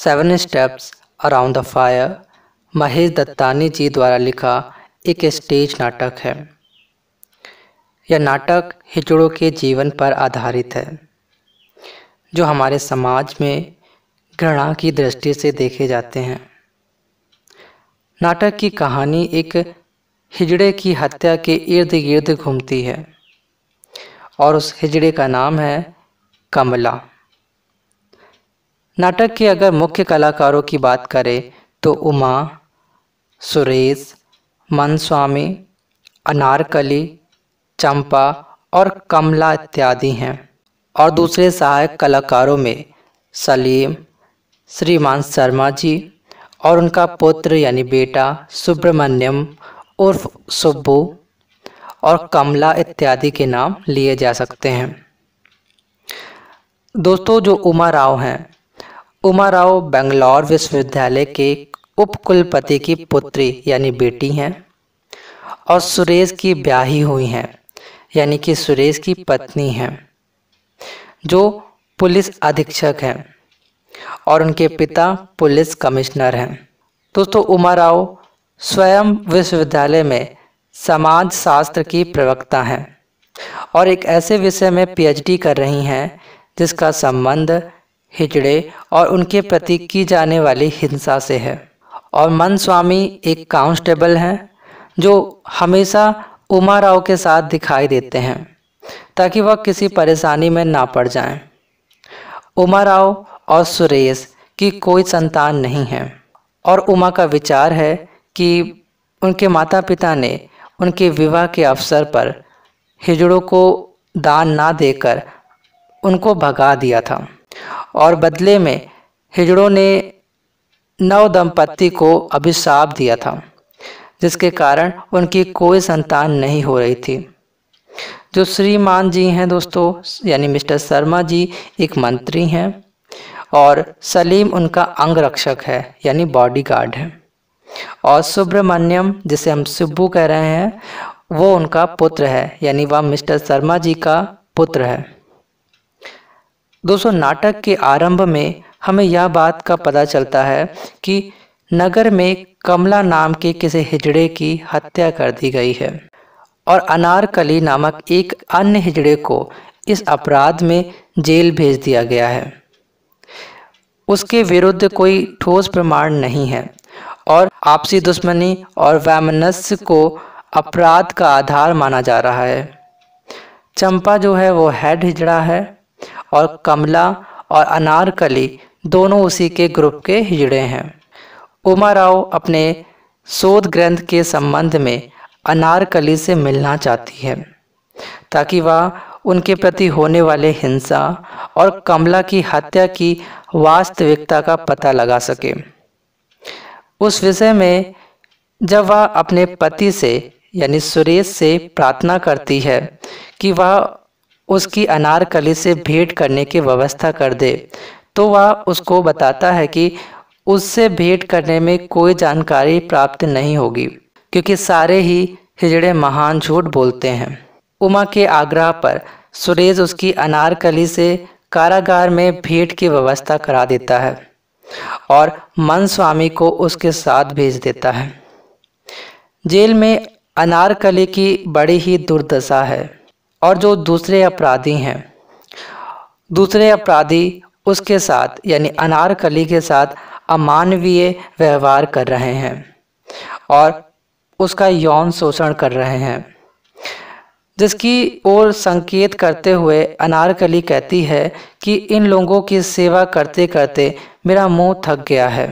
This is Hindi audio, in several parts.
Seven steps around the fire Mahesh Dattani ji द्वारा लिखा एक स्टेज नाटक है यह नाटक हिजड़ों के जीवन पर आधारित है जो हमारे समाज में घृणा की दृष्टि से देखे जाते हैं नाटक की कहानी एक हिजड़े की हत्या के इर्द गिर्द घूमती है और उस हिजड़े का नाम है कमला नाटक के अगर मुख्य कलाकारों की बात करें तो उमा सुरेश मनस्वामी अनारकली चंपा और कमला इत्यादि हैं और दूसरे सहायक कलाकारों में सलीम श्रीमान शर्मा जी और उनका पुत्र यानी बेटा सुब्रमण्यम उर्फ सुब्बू और कमला इत्यादि के नाम लिए जा सकते हैं दोस्तों जो उमा राव हैं उमा राव बेंगलौर विश्वविद्यालय के उपकुलपति की पुत्री यानी बेटी हैं और सुरेश की ब्याही हुई हैं यानी कि सुरेश की पत्नी हैं जो पुलिस अधीक्षक हैं और उनके पिता पुलिस कमिश्नर हैं दोस्तों उमा राव स्वयं विश्वविद्यालय में समाज शास्त्र की प्रवक्ता हैं और एक ऐसे विषय में पीएचडी कर रही हैं जिसका संबंध हिजड़े और उनके प्रति की जाने वाली हिंसा से है और मन स्वामी एक कांस्टेबल हैं जो हमेशा उमा राव के साथ दिखाई देते हैं ताकि वह किसी परेशानी में ना पड़ जाएं। उमा राव और सुरेश की कोई संतान नहीं है और उमा का विचार है कि उनके माता पिता ने उनके विवाह के अवसर पर हिजड़ों को दान ना देकर उनको भगा दिया था और बदले में हिजड़ों ने नव दंपत्ति को अभिशाप दिया था जिसके कारण उनकी कोई संतान नहीं हो रही थी जो श्रीमान जी हैं दोस्तों यानी मिस्टर शर्मा जी एक मंत्री हैं और सलीम उनका अंगरक्षक है यानी बॉडीगार्ड है और सुब्रमण्यम जिसे हम सुब्बू कह रहे हैं वो उनका पुत्र है यानी वह मिस्टर शर्मा जी का पुत्र है दोस्तों नाटक के आरंभ में हमें यह बात का पता चलता है कि नगर में कमला नाम के किसी हिजड़े की हत्या कर दी गई है और अनारकली नामक एक अन्य हिजड़े को इस अपराध में जेल भेज दिया गया है उसके विरुद्ध कोई ठोस प्रमाण नहीं है और आपसी दुश्मनी और वैमनस्य को अपराध का आधार माना जा रहा है चंपा जो है वो हेड हिजड़ा है और कमला और अनारकली दोनों उसी के ग्रुप के हिजड़े हैं उमा राव अपने शोध ग्रंथ के संबंध में अनारकली से मिलना चाहती है ताकि वह उनके प्रति होने वाले हिंसा और कमला की हत्या की वास्तविकता का पता लगा सके उस विषय में जब वह अपने पति से यानी सुरेश से प्रार्थना करती है कि वह उसकी अनारकली से भेंट करने की व्यवस्था कर दे तो वह उसको बताता है कि उससे भेंट करने में कोई जानकारी प्राप्त नहीं होगी क्योंकि सारे ही हिजड़े महान झूठ बोलते हैं उमा के आग्रह पर सुरेश उसकी अनारकली से कारागार में भेंट की व्यवस्था करा देता है और मन स्वामी को उसके साथ भेज देता है जेल में अनारकली की बड़ी ही दुर्दशा है और जो दूसरे अपराधी हैं दूसरे अपराधी उसके साथ यानी अनारकली के साथ अमानवीय व्यवहार कर रहे हैं और उसका यौन शोषण कर रहे हैं जिसकी ओर संकेत करते हुए अनारकली कहती है कि इन लोगों की सेवा करते करते मेरा मुंह थक गया है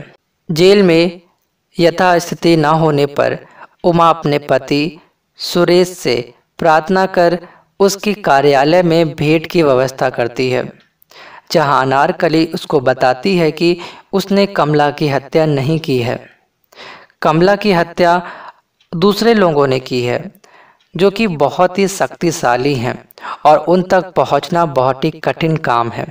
जेल में यथास्थिति न होने पर उमा अपने पति सुरेश से प्रार्थना कर उसकी कार्यालय में भेंट की व्यवस्था करती है जहां अनारकली उसको बताती है कि उसने कमला की हत्या नहीं की है कमला की हत्या दूसरे लोगों ने की है जो कि बहुत ही शक्तिशाली हैं और उन तक पहुंचना बहुत ही कठिन काम है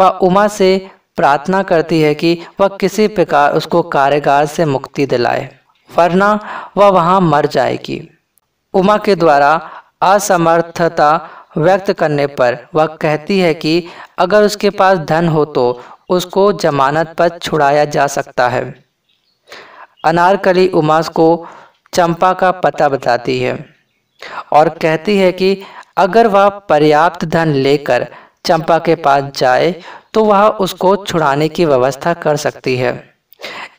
वह उमा से प्रार्थना करती है कि वह किसी प्रकार उसको कारागार से मुक्ति दिलाए वरना वह वहाँ मर जाएगी उमा के द्वारा असमर्थता व्यक्त करने पर वह कहती है कि अगर उसके पास धन हो तो उसको जमानत पर छुड़ाया जा सकता है अनारकली उमास को चंपा का पता बताती है और कहती है कि अगर वह पर्याप्त धन लेकर चंपा के पास जाए तो वह उसको छुड़ाने की व्यवस्था कर सकती है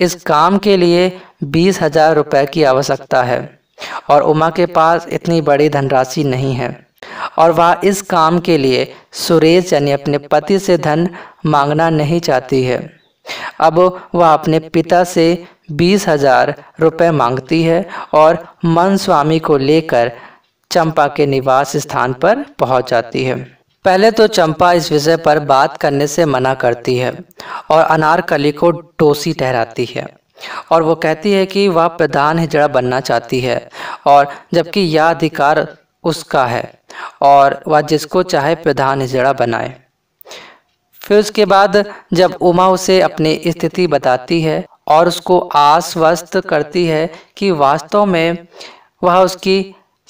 इस काम के लिए बीस हजार रुपये की आवश्यकता है और उमा के पास इतनी बड़ी धनराशि नहीं है और वह इस काम के लिए सुरेश यानी अपने पति से धन मांगना नहीं चाहती है अब वह अपने पिता से बीस हजार रुपये मांगती है और मन स्वामी को लेकर चंपा के निवास स्थान पर पहुंच जाती है पहले तो चंपा इस विषय पर बात करने से मना करती है और अनारकली को डोसी ठहराती है और वो कहती है कि वह प्रधान हिजड़ा बनना चाहती है और जबकि यह अधिकार उसका है और वह जिसको चाहे प्रधान हिजड़ा बनाए फिर उसके बाद जब उमा उसे अपनी स्थिति बताती है और उसको आश्वस्त करती है कि वास्तव में वह उसकी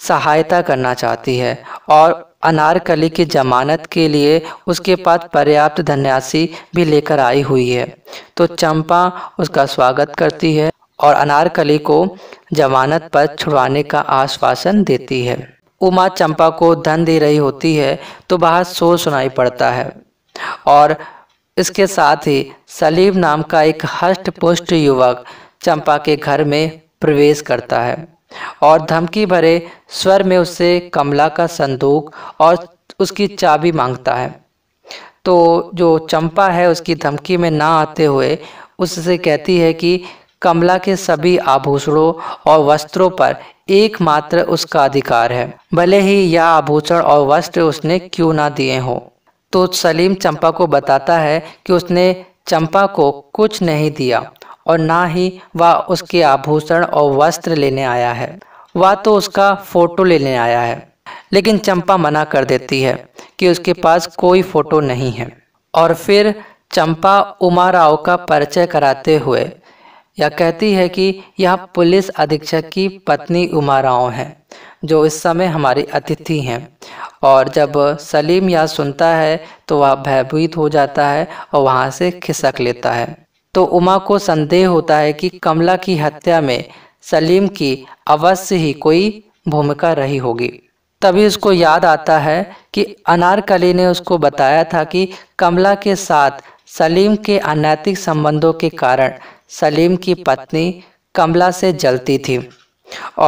सहायता करना चाहती है और अनारकली की जमानत के लिए उसके पास पर्याप्त धनराशि भी लेकर आई हुई है तो चंपा उसका स्वागत करती है और अनारकली को जमानत पर छुड़वाने का आश्वासन देती है उमा चंपा को धन दे रही होती है तो बाहर शोर सुनाई पड़ता है और इसके साथ ही सलीम नाम का एक हष्ट पुष्ट युवक चंपा के घर में प्रवेश करता है और धमकी भरे स्वर में उससे कमला का संदूक और उसकी चाबी मांगता है तो जो चंपा है उसकी धमकी में ना आते हुए उससे कहती है कि कमला के सभी आभूषणों और वस्त्रों पर एकमात्र उसका अधिकार है भले ही यह आभूषण और वस्त्र उसने क्यों ना दिए हों तो सलीम चंपा को बताता है कि उसने चंपा को कुछ नहीं दिया और ना ही वह उसके आभूषण और वस्त्र लेने आया है वह तो उसका फोटो लेने आया है लेकिन चंपा मना कर देती है कि उसके पास कोई फोटो नहीं है और फिर चंपा उमा राव का परिचय कराते हुए यह कहती है कि यह पुलिस अधीक्षक की पत्नी उमा राव है जो इस समय हमारी अतिथि हैं और जब सलीम यह सुनता है तो वह भयभीत हो जाता है और वहाँ से खिसक लेता है तो उमा को संदेह होता है कि कमला की हत्या में सलीम की अवश्य ही कोई भूमिका रही होगी तभी उसको याद आता है कि अनारकली ने उसको बताया था कि कमला के साथ सलीम के अनैतिक संबंधों के कारण सलीम की पत्नी कमला से जलती थी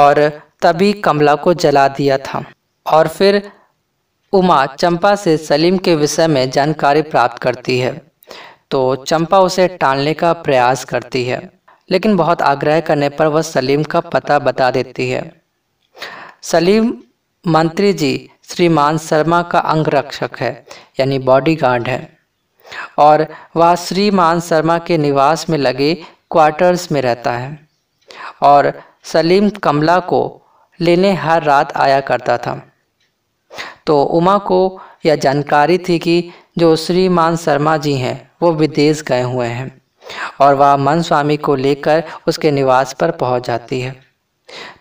और तभी कमला को जला दिया था और फिर उमा चंपा से सलीम के विषय में जानकारी प्राप्त करती है तो चंपा उसे टालने का प्रयास करती है लेकिन बहुत आग्रह करने पर वह सलीम का पता बता देती है सलीम मंत्री जी श्रीमान शर्मा का अंगरक्षक है यानी बॉडीगार्ड है और वह श्रीमान शर्मा के निवास में लगे क्वार्टर्स में रहता है और सलीम कमला को लेने हर रात आया करता था तो उमा को यह जानकारी थी कि जो श्री मान शर्मा जी हैं वो विदेश गए हुए हैं और वह मन स्वामी को लेकर उसके निवास पर पहुंच जाती है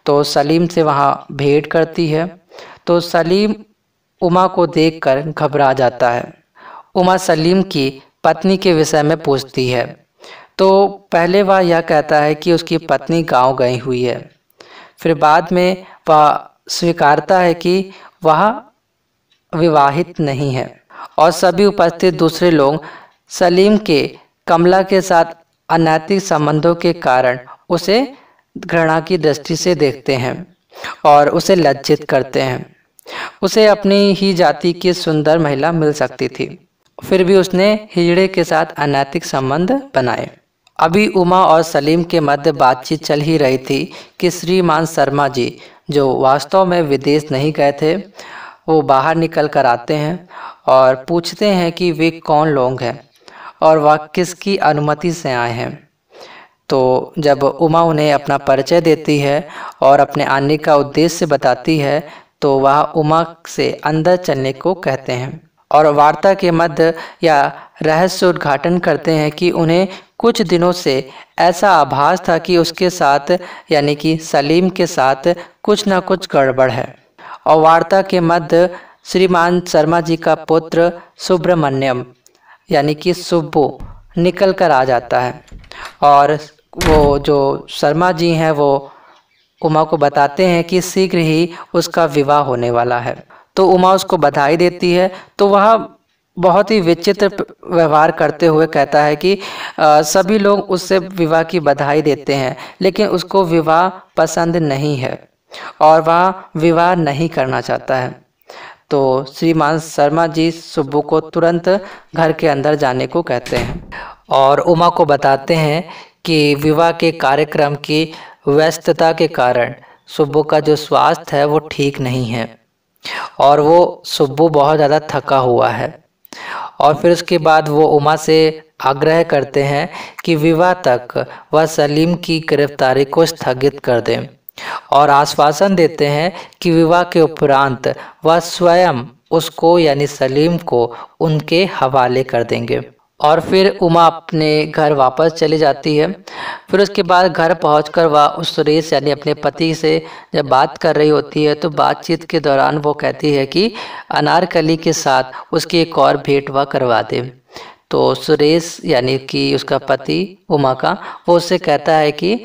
तो सलीम से वहाँ भेंट करती है तो सलीम उमा को देखकर घबरा जाता है उमा सलीम की पत्नी के विषय में पूछती है तो पहले वह यह कहता है कि उसकी पत्नी गांव गई हुई है फिर बाद में वह स्वीकारता है कि वह विवाहित नहीं है और सभी उपस्थित दूसरे लोग सलीम के कमला के साथ अनैतिक संबंधों के कारण उसे घृणा की दृष्टि से देखते हैं और उसे लज्जित करते हैं उसे अपनी ही जाति की सुंदर महिला मिल सकती थी फिर भी उसने हिजड़े के साथ अनैतिक संबंध बनाए अभी उमा और सलीम के मध्य बातचीत चल ही रही थी कि श्रीमान शर्मा जी जो वास्तव में विदेश नहीं गए थे वो बाहर निकल कर आते हैं और पूछते हैं कि वे कौन लोग हैं और वह किसकी अनुमति से आए हैं तो जब उमा उन्हें अपना परिचय देती है और अपने आने का उद्देश्य बताती है तो वह उमा से अंदर चलने को कहते हैं और वार्ता के मध्य या रहस्य उद्घाटन करते हैं कि उन्हें कुछ दिनों से ऐसा आभास था कि उसके साथ यानी कि सलीम के साथ कुछ ना कुछ गड़बड़ है और वार्ता के मध्य श्रीमान शर्मा जी का पुत्र सुब्रमण्यम यानी कि सुब्बू निकल कर आ जाता है और वो जो शर्मा जी हैं वो उमा को बताते हैं कि शीघ्र ही उसका विवाह होने वाला है तो उमा उसको बधाई देती है तो वह बहुत ही विचित्र व्यवहार करते हुए कहता है कि आ, सभी लोग उससे विवाह की बधाई देते हैं लेकिन उसको विवाह पसंद नहीं है और वह विवाह नहीं करना चाहता है तो श्रीमान शर्मा जी सुब्बू को तुरंत घर के अंदर जाने को कहते हैं और उमा को बताते हैं कि विवाह के कार्यक्रम की व्यस्तता के कारण सुब्बू का जो स्वास्थ्य है वो ठीक नहीं है और वो सुब्बू बहुत ज़्यादा थका हुआ है और फिर उसके बाद वो उमा से आग्रह करते हैं कि विवाह तक वह सलीम की गिरफ्तारी को स्थगित कर दें और आश्वासन देते हैं कि विवाह के उपरांत वह स्वयं उसको यानी सलीम को उनके हवाले कर देंगे और फिर उमा अपने घर वापस चली जाती है फिर उसके बाद घर पहुंचकर वह उस सुरेश यानी अपने पति से जब बात कर रही होती है तो बातचीत के दौरान वो कहती है कि अनारकली के साथ उसकी एक और भेंट वह करवा दे तो सुरेश यानी कि उसका पति उमा का वो उससे कहता है कि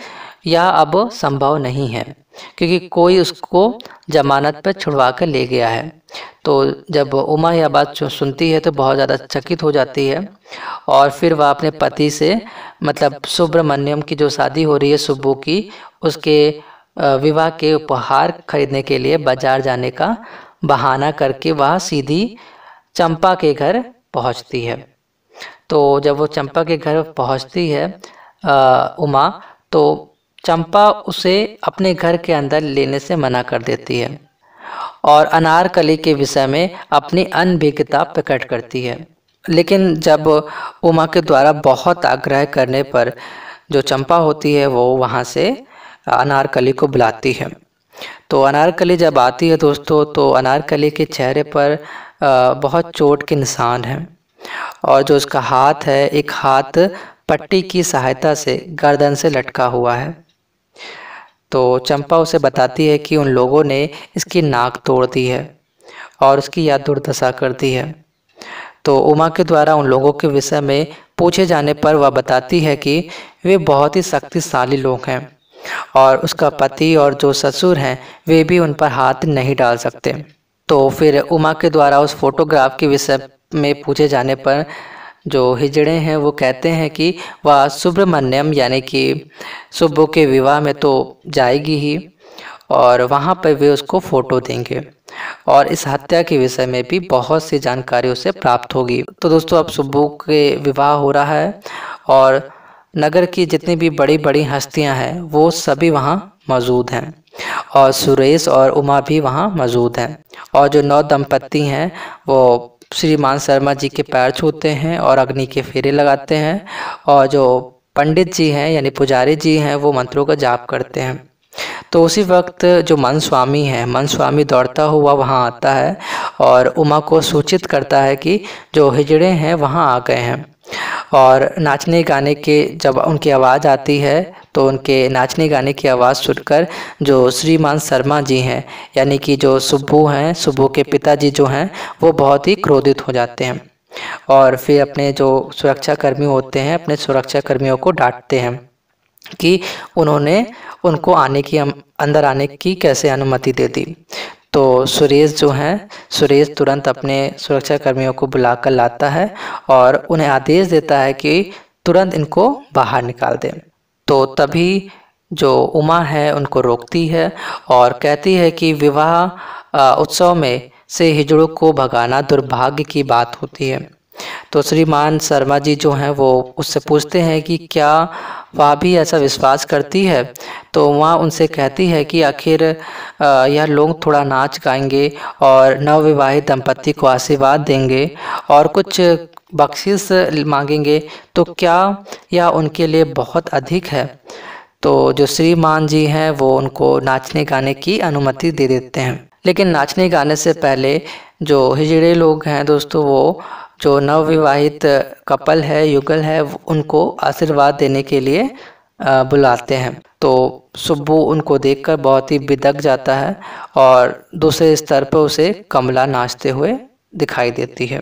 यह अब संभव नहीं है क्योंकि कोई उसको जमानत पर छुड़वा कर ले गया है तो जब उमा यह बात सुनती है तो बहुत ज़्यादा चकित हो जाती है और फिर वह अपने पति से मतलब सुब्रमण्यम की जो शादी हो रही है सुबू की उसके विवाह के उपहार खरीदने के लिए बाजार जाने का बहाना करके वह सीधी चंपा के घर पहुंचती है तो जब वो चंपा के घर पहुंचती है आ, उमा तो चंपा उसे अपने घर के अंदर लेने से मना कर देती है और अनारकली के विषय में अपनी अनभिज्ञता प्रकट करती है लेकिन जब उमा के द्वारा बहुत आग्रह करने पर जो चंपा होती है वो वहाँ से अनारकली को बुलाती है तो अनारकली जब आती है दोस्तों तो अनारकली के चेहरे पर बहुत चोट के निशान हैं और जो उसका हाथ है एक हाथ पट्टी की सहायता से गर्दन से लटका हुआ है तो चंपा उसे बताती है कि उन लोगों ने इसकी नाक तोड़ दी है और उसकी याद दुर्दशा कर दी है तो उमा के द्वारा उन लोगों के विषय में पूछे जाने पर वह बताती है कि वे बहुत ही शक्तिशाली लोग हैं और उसका पति और जो ससुर हैं वे भी उन पर हाथ नहीं डाल सकते तो फिर उमा के द्वारा उस फोटोग्राफ के विषय में पूछे जाने पर जो हिजड़े हैं वो कहते हैं कि वह सुब्रमण्यम यानी कि सुबह के विवाह में तो जाएगी ही और वहाँ पर वे उसको फ़ोटो देंगे और इस हत्या के विषय में भी बहुत सी जानकारी उसे प्राप्त होगी तो दोस्तों अब सुबह के विवाह हो रहा है और नगर की जितनी भी बड़ी बड़ी हस्तियाँ हैं वो सभी वहाँ मौजूद हैं और सुरेश और उमा भी वहाँ मौजूद हैं और जो नौ दंपत्ति हैं वो श्रीमान शर्मा जी के पैर छूते हैं और अग्नि के फेरे लगाते हैं और जो पंडित जी हैं यानी पुजारी जी हैं वो मंत्रों का जाप करते हैं तो उसी वक्त जो मन स्वामी है मन स्वामी दौड़ता हुआ वहाँ आता है और उमा को सूचित करता है कि जो हिजड़े हैं वहाँ आ गए हैं और नाचने गाने के जब उनकी आवाज़ आती है तो उनके नाचने गाने की आवाज़ सुनकर जो श्रीमान शर्मा जी हैं यानी कि जो सुब्बू हैं सुब्बू के पिताजी जो हैं वो बहुत ही क्रोधित हो जाते हैं और फिर अपने जो सुरक्षाकर्मी होते हैं अपने सुरक्षाकर्मियों को डांटते हैं कि उन्होंने उनको आने की अंदर आने की कैसे अनुमति दे दी तो सुरेश जो हैं सुरेश तुरंत अपने सुरक्षाकर्मियों को बुलाकर लाता है और उन्हें आदेश देता है कि तुरंत इनको बाहर निकाल दें तो तभी जो उमा है उनको रोकती है और कहती है कि विवाह उत्सव में से हिजड़ों को भगाना दुर्भाग्य की बात होती है तो श्रीमान शर्मा जी जो हैं वो उससे पूछते हैं कि क्या वह भी ऐसा विश्वास करती है तो वह उनसे कहती है कि आखिर यह लोग थोड़ा नाच गाएंगे और नवविवाहित दंपति को आशीर्वाद देंगे और कुछ बख्शिश मांगेंगे तो क्या यह उनके लिए बहुत अधिक है तो जो श्रीमान जी हैं वो उनको नाचने गाने की अनुमति दे देते हैं लेकिन नाचने गाने से पहले जो हिजड़े लोग हैं दोस्तों वो जो नवविवाहित कपल है युगल है उनको आशीर्वाद देने के लिए बुलाते हैं तो सुबह उनको देखकर बहुत ही बिदक जाता है और दूसरे स्तर पर उसे कमला नाचते हुए दिखाई देती है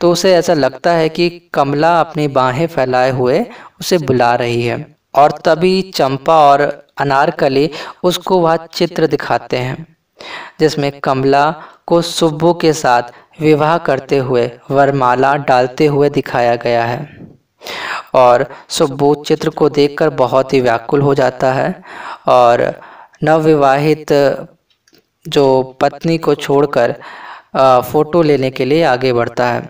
तो उसे ऐसा लगता है कि कमला अपनी बाहें फैलाए हुए उसे बुला रही है और तभी चंपा और अनारकली उसको वह चित्र दिखाते हैं जिसमें कमला को सुब्बू के साथ विवाह करते हुए वरमाला डालते हुए दिखाया गया है और सुब्बू चित्र को देखकर बहुत ही व्याकुल हो जाता है और नवविवाहित जो पत्नी को छोड़कर फ़ोटो लेने के लिए आगे बढ़ता है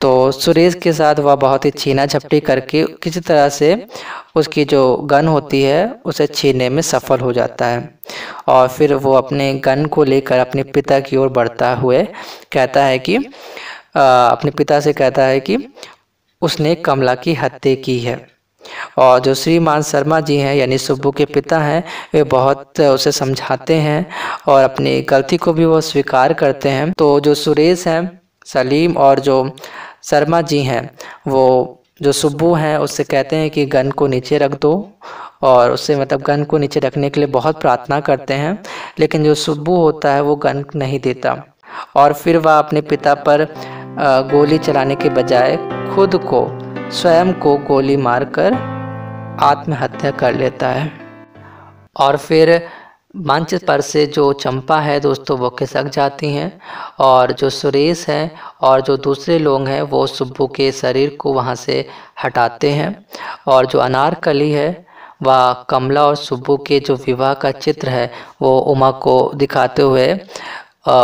तो सुरेश के साथ वह बहुत ही छीना झपटी करके किसी तरह से उसकी जो गन होती है उसे छीनने में सफल हो जाता है और फिर वो अपने गन को लेकर अपने पिता की ओर बढ़ता हुए कहता है कि आ, अपने पिता से कहता है कि उसने कमला की हत्या की है और जो श्रीमान शर्मा जी हैं यानी सुब्बू के पिता हैं वे बहुत उसे समझाते हैं और अपनी गलती को भी वो स्वीकार करते हैं तो जो सुरेश हैं सलीम और जो शर्मा जी हैं वो जो सुब्बू हैं उससे कहते हैं कि गन को नीचे रख दो और उससे मतलब गन को नीचे रखने के लिए बहुत प्रार्थना करते हैं लेकिन जो सुब्बू होता है वो गन नहीं देता और फिर वह अपने पिता पर गोली चलाने के बजाय खुद को स्वयं को गोली मारकर आत्महत्या कर लेता है और फिर मंच पर से जो चंपा है दोस्तों वो खिसक जाती हैं और जो सुरेश है और जो दूसरे लोग हैं वो सुब्बू के शरीर को वहाँ से हटाते हैं और जो अनारकली है वह कमला और सुब्बू के जो विवाह का चित्र है वो उमा को दिखाते हुए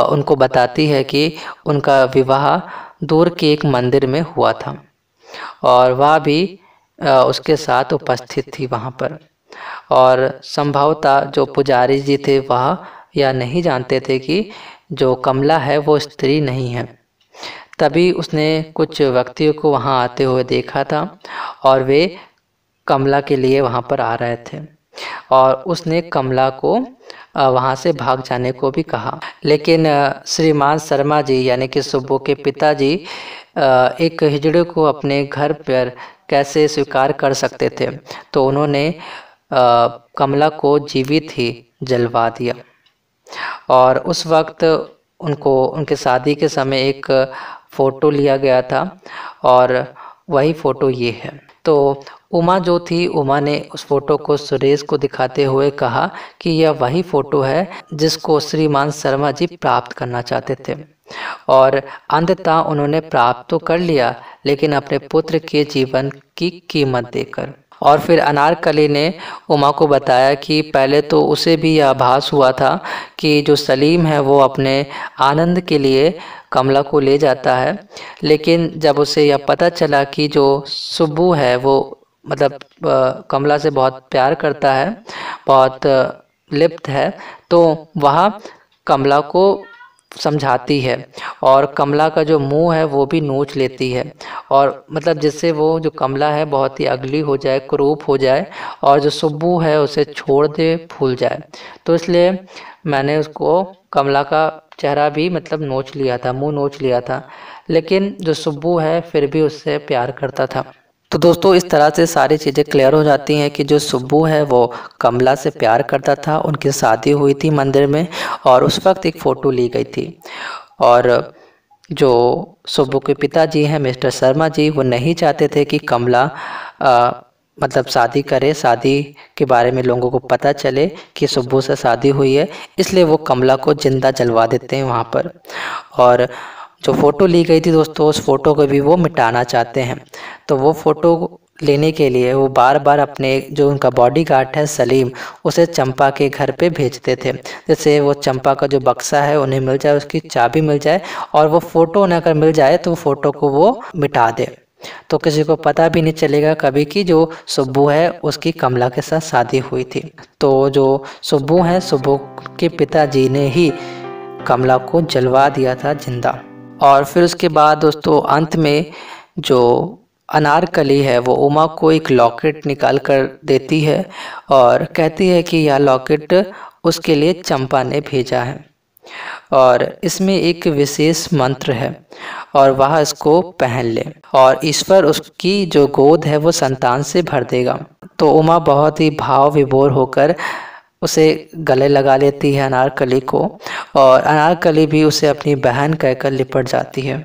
उनको बताती है कि उनका विवाह दूर के एक मंदिर में हुआ था और वह भी उसके साथ उपस्थित थी वहाँ पर और संभवतः जो पुजारी जी थे वह यह नहीं जानते थे कि जो कमला है वो स्त्री नहीं है तभी उसने कुछ व्यक्तियों को वहाँ आते हुए देखा था और वे कमला के लिए वहाँ पर आ रहे थे और उसने कमला को वहाँ से भाग जाने को भी कहा लेकिन श्रीमान शर्मा जी यानी कि सुब्बू के पिताजी एक हिजड़े को अपने घर पर कैसे स्वीकार कर सकते थे तो उन्होंने आ, कमला को जीवित ही जलवा दिया और उस वक्त उनको उनके शादी के समय एक फ़ोटो लिया गया था और वही फ़ोटो ये है तो उमा जो थी उमा ने उस फोटो को सुरेश को दिखाते हुए कहा कि यह वही फ़ोटो है जिसको श्रीमान शर्मा जी प्राप्त करना चाहते थे और अंततः उन्होंने प्राप्त तो कर लिया लेकिन अपने पुत्र के जीवन की कीमत देकर और फिर अनारकली ने उमा को बताया कि पहले तो उसे भी यह आभास हुआ था कि जो सलीम है वो अपने आनंद के लिए कमला को ले जाता है लेकिन जब उसे यह पता चला कि जो सुबु है वो मतलब कमला से बहुत प्यार करता है बहुत लिप्त है तो वह कमला को समझाती है और कमला का जो मुंह है वो भी नोच लेती है और मतलब जिससे वो जो कमला है बहुत ही अगली हो जाए क्रूप हो जाए और जो सुब्बू है उसे छोड़ दे फूल जाए तो इसलिए मैंने उसको कमला का चेहरा भी मतलब नोच लिया था मुंह नोच लिया था लेकिन जो सुब्बू है फिर भी उससे प्यार करता था तो दोस्तों इस तरह से सारी चीज़ें क्लियर हो जाती हैं कि जो सुब्बू है वो कमला से प्यार करता था उनकी शादी हुई थी मंदिर में और उस वक्त एक फ़ोटो ली गई थी और जो सुब्बू के पिताजी हैं मिस्टर शर्मा जी वो नहीं चाहते थे कि कमला आ, मतलब शादी करे शादी के बारे में लोगों को पता चले कि सुब्बू से शादी हुई है इसलिए वो कमला को ज़िंदा जलवा देते हैं वहाँ पर और जो फ़ोटो ली गई थी दोस्तों उस फ़ोटो को भी वो मिटाना चाहते हैं तो वो फ़ोटो लेने के लिए वो बार बार अपने जो उनका बॉडी गार्ड है सलीम उसे चंपा के घर पे भेजते थे जैसे वो चंपा का जो बक्सा है उन्हें मिल जाए उसकी चाबी मिल जाए और वो फ़ोटो उन्हें अगर मिल जाए तो फ़ोटो को वो मिटा दे तो किसी को पता भी नहीं चलेगा कभी कि जो सुब्बू है उसकी कमला के साथ शादी हुई थी तो जो सुब्बू हैं सुब्बू के पिताजी ने ही कमला को जलवा दिया था जिंदा और फिर उसके बाद दोस्तों अंत में जो अनारकली है वो उमा को एक लॉकेट निकाल कर देती है और कहती है कि यह लॉकेट उसके लिए चंपा ने भेजा है और इसमें एक विशेष मंत्र है और वह इसको पहन ले और ईश्वर उसकी जो गोद है वो संतान से भर देगा तो उमा बहुत ही भाव विभोर होकर उसे गले लगा लेती है अनारकली को और अनारकली भी उसे अपनी बहन कहकर लिपट जाती है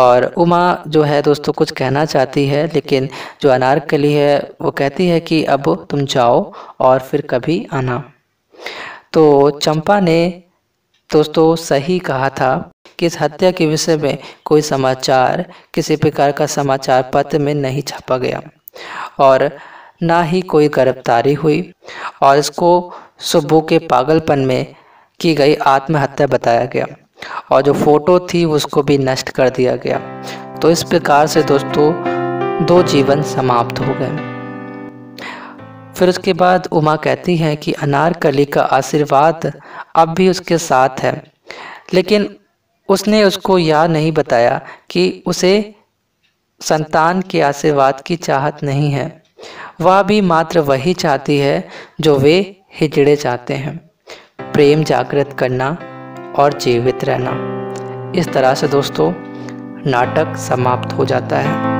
और उमा जो है दोस्तों कुछ कहना चाहती है लेकिन जो अनारकली है वो कहती है कि अब तुम जाओ और फिर कभी आना तो चंपा ने दोस्तों सही कहा था कि इस हत्या के विषय में कोई समाचार किसी प्रकार का समाचार पत्र में नहीं छापा गया और ना ही कोई गिरफ्तारी हुई और इसको सुबह के पागलपन में की गई आत्महत्या बताया गया और जो फ़ोटो थी उसको भी नष्ट कर दिया गया तो इस प्रकार से दोस्तों दो जीवन समाप्त हो गए फिर उसके बाद उमा कहती है कि अनारकली का आशीर्वाद अब भी उसके साथ है लेकिन उसने उसको यह नहीं बताया कि उसे संतान के आशीर्वाद की चाहत नहीं है वह भी मात्र वही चाहती है जो वे हिजड़े चाहते हैं प्रेम जागृत करना और जीवित रहना इस तरह से दोस्तों नाटक समाप्त हो जाता है